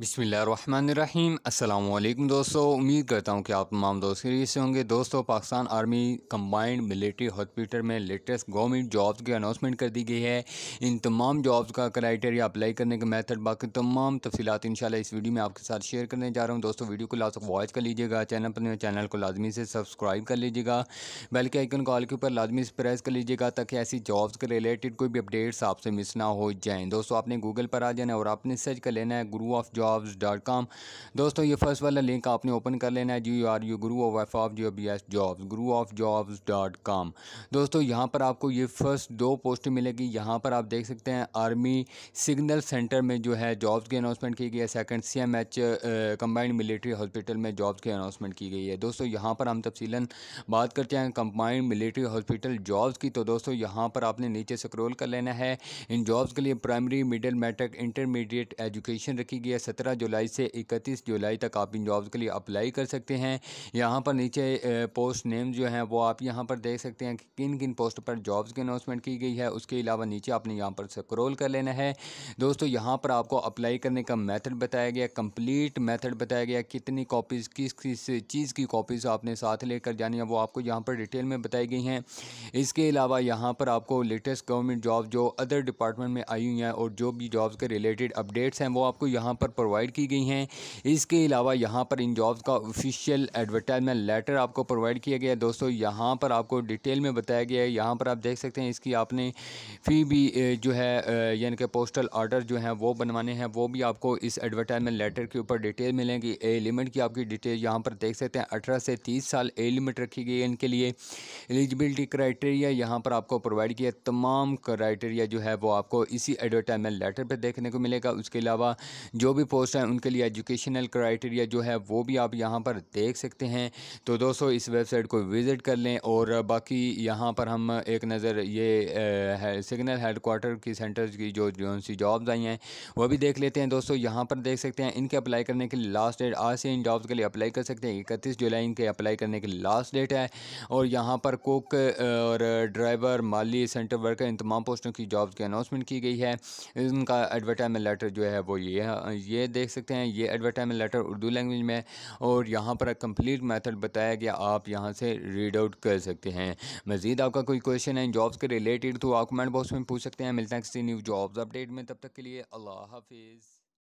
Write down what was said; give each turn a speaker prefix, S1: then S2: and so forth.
S1: बिसमीम् अल्लाम दोस्तों उम्मीद करता हूँ कि आप तमाम दोस्त खरीद से होंगे दोस्तों Pakistan army combined military hospital में लेटेस्ट गवर्नमेंट जॉब्स की अनाउंसमेंट कर दी गई है इन तमाम जॉब्स का क्राइटेरिया अप्लाई करने का मेथड बाकी तमाम तफसीत इन इस वीडियो में आपके साथ शेयर करने जा रहा हूँ दोस्तों वीडियो को लास्ट वॉच कर लीजिएगा चैनल पर चैनल को लाजमी से सब्सक्राइब कर लीजिएगा बेल के आइकन कॉल के ऊपर लाजमी से प्रेस कर लीजिएगा ताकि ऐसी जॉब्स के रिलेटेड कोई भी अपडेट्स आपसे मिस ना हो जाएँ दोस्तों आपने गूगल पर आ जाना है और आपने सर्च कर लेना है Gru of job jobs dot com दोस्तों ये फर्स्ट वाला लिंक आपने ओपन कर लेना है G R U Gru of of G O B S job Gru of jobs dot com दोस्तों यहाँ पर आपको ये फर्स्ट दो पोस्ट मिलेगी यहाँ पर आप देख सकते हैं आर्मी सिग्नल सेंटर में जो है जॉब्स की अनाउंसमेंट की गई है second C M H combined military hospital में जॉब्स की अनाउंसमेंट की गई है दोस्तों यहाँ पर हम तफसीला बात करते हैं कम्बाइंड मिलिट्री हॉस्पिटल जॉब्स की तो दोस्तों यहाँ पर आपने नीचे स्क्रोल कर लेना है इन जॉब्स के लिए primary middle matric intermediate education रखी गई है सत्रह जुलाई से इकतीस जुलाई तक आप इन जॉब्स के लिए अप्लाई कर सकते हैं यहाँ पर नीचे पोस्ट नेम जो हैं वो आप यहाँ पर देख सकते हैं कि किन किन पोस्ट पर जॉब्स की अनाउंसमेंट की गई है उसके अलावा नीचे आपने यहाँ पर स्क्रोल कर लेना है दोस्तों यहाँ पर आपको अप्लाई करने का मेथड बताया गया कंप्लीट मेथड बताया गया कितनी कॉपीज़ किस किस चीज़ की कॉपीज़ आपने साथ लेकर जानी है वो आपको यहाँ पर डिटेल में बताई गई हैं इसके अलावा यहाँ पर आपको लेटेस्ट गवर्नमेंट जॉब जो अदर डिपार्टमेंट में आई हुई हैं और जो भी जॉब्स के रिलेटेड अपडेट्स हैं वो आपको यहाँ पर प्रोवाइड की गई हैं इसके अलावा यहाँ पर इन जॉब्स का ऑफिशियल एडवर्टाइजमेंट लेटर आपको प्रोवाइड किया गया है दोस्तों यहाँ पर आपको डिटेल में बताया गया है यहाँ पर आप देख सकते हैं इसकी आपने फी भी जो है यानी कि पोस्टल आर्डर जो है वो बनवाने हैं वो भी आपको इस एडवर्टाइजमेंट लेटर के ऊपर डिटेल मिलेंगी ए लिमिट की आपकी डिटेल यहाँ पर देख सकते हैं अठारह से तीस साल ए लिमिट रखी गई है इनके लिए एलिजिबिलिटी क्राइटेरिया यहाँ पर आपको प्रोवाइड किया तमाम क्राइटेरिया जो है वो आपको इसी एडवर्टाइजमेंट लेटर पर देखने को मिलेगा उसके अलावा जो भी पोस्ट हैं उनके लिए एजुकेशनल क्राइटेरिया जो है वो भी आप यहाँ पर देख सकते हैं तो दोस्तों इस वेबसाइट को विज़िट कर लें और बाकी यहाँ पर हम एक नज़र ये सिग्नल हेड क्वार्टर की सेंटर की जो जो सी जॉब्स आई हैं वह भी देख लेते हैं दोस्तों यहाँ पर देख सकते हैं इनके अप्लाई करने के लास्ट डेट आज से इन जॉब्स के लिए अप्लाई कर सकते हैं इकतीस जुलाई इनके अप्लाई करने की लास्ट डेट है और यहाँ पर कुक और ड्राइवर माली सेंटर वर्कर इन तमाम पोस्टों की जॉब्स की अनाउंसमेंट की गई है इनका एडवर्टाइजमेंट लेटर जो है वो ये ये ये देख सकते हैं ये एडवर्टाइजमेंट लेटर उर्दू लैंग्वेज में और यहाँ पर कंप्लीट मेथड बताया गया आप यहाँ से रीड आउट कर सकते हैं मजीद आपका कोई क्वेश्चन है जॉब्स के रिलेटेड तो आप कमेंट बॉक्स में पूछ सकते हैं मिलते हैं किसी न्यू जॉब्स अपडेट में तब तक के लिए अल्लाह हाफिज़